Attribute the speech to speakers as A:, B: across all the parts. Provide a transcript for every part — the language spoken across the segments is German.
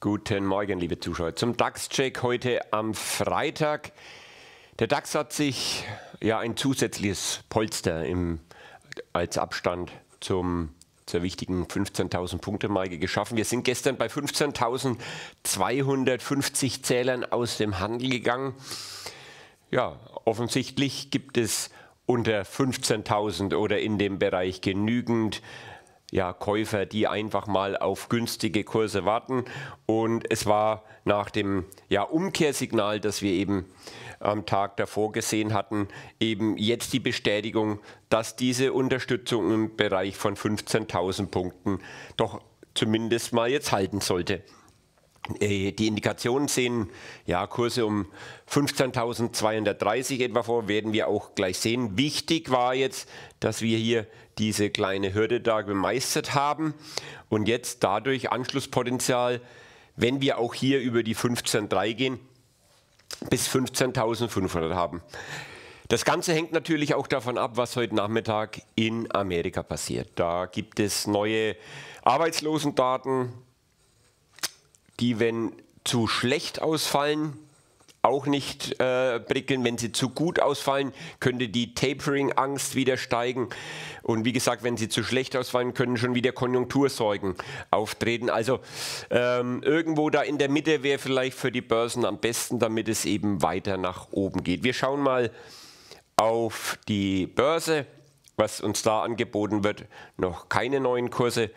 A: Guten Morgen, liebe Zuschauer. Zum DAX-Check heute am Freitag. Der DAX hat sich ja ein zusätzliches Polster im, als Abstand zum, zur wichtigen 15.000 Punkte Marke geschaffen. Wir sind gestern bei 15.250 Zählern aus dem Handel gegangen. Ja, offensichtlich gibt es unter 15.000 oder in dem Bereich genügend ja, Käufer, die einfach mal auf günstige Kurse warten. Und es war nach dem ja, Umkehrsignal, das wir eben am Tag davor gesehen hatten, eben jetzt die Bestätigung, dass diese Unterstützung im Bereich von 15.000 Punkten doch zumindest mal jetzt halten sollte. Äh, die Indikationen sehen ja, Kurse um 15.230 etwa vor, werden wir auch gleich sehen. Wichtig war jetzt, dass wir hier diese kleine Hürde da gemeistert haben und jetzt dadurch Anschlusspotenzial, wenn wir auch hier über die 15.3 gehen, bis 15.500 haben. Das Ganze hängt natürlich auch davon ab, was heute Nachmittag in Amerika passiert. Da gibt es neue Arbeitslosendaten, die, wenn zu schlecht ausfallen, auch nicht äh, prickeln. Wenn sie zu gut ausfallen, könnte die Tapering-Angst wieder steigen. Und wie gesagt, wenn sie zu schlecht ausfallen, können schon wieder Konjunktursorgen auftreten. Also ähm, irgendwo da in der Mitte wäre vielleicht für die Börsen am besten, damit es eben weiter nach oben geht. Wir schauen mal auf die Börse, was uns da angeboten wird. Noch keine neuen Kurse.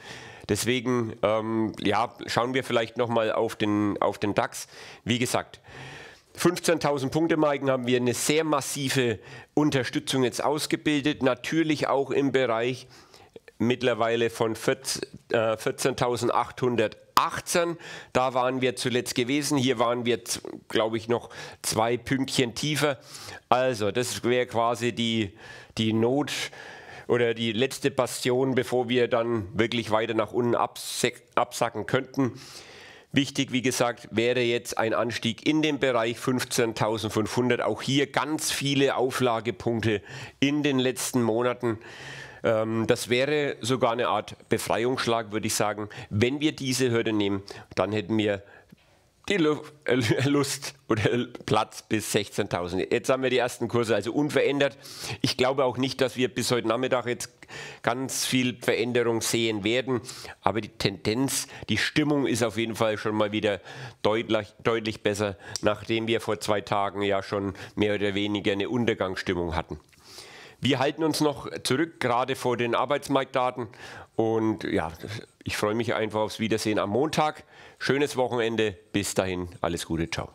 A: Deswegen ähm, ja, schauen wir vielleicht nochmal auf den, auf den DAX. Wie gesagt, 15.000 Punkte Marken haben wir eine sehr massive Unterstützung jetzt ausgebildet, natürlich auch im Bereich mittlerweile von 14.818. Äh, da waren wir zuletzt gewesen. Hier waren wir, glaube ich, noch zwei Pünktchen tiefer. Also, das wäre quasi die, die Not oder die letzte Bastion, bevor wir dann wirklich weiter nach unten absacken könnten. Wichtig, wie gesagt, wäre jetzt ein Anstieg in den Bereich 15.500. Auch hier ganz viele Auflagepunkte in den letzten Monaten. Ähm, das wäre sogar eine Art Befreiungsschlag, würde ich sagen. Wenn wir diese Hürde nehmen, dann hätten wir die äh, äh, Lust oder Platz bis 16.000. Jetzt haben wir die ersten Kurse, also unverändert. Ich glaube auch nicht, dass wir bis heute Nachmittag jetzt ganz viel Veränderung sehen werden, aber die Tendenz, die Stimmung ist auf jeden Fall schon mal wieder deutlich, deutlich besser, nachdem wir vor zwei Tagen ja schon mehr oder weniger eine Untergangsstimmung hatten. Wir halten uns noch zurück, gerade vor den Arbeitsmarktdaten. Und ja, ich freue mich einfach aufs Wiedersehen am Montag. Schönes Wochenende. Bis dahin, alles Gute. Ciao.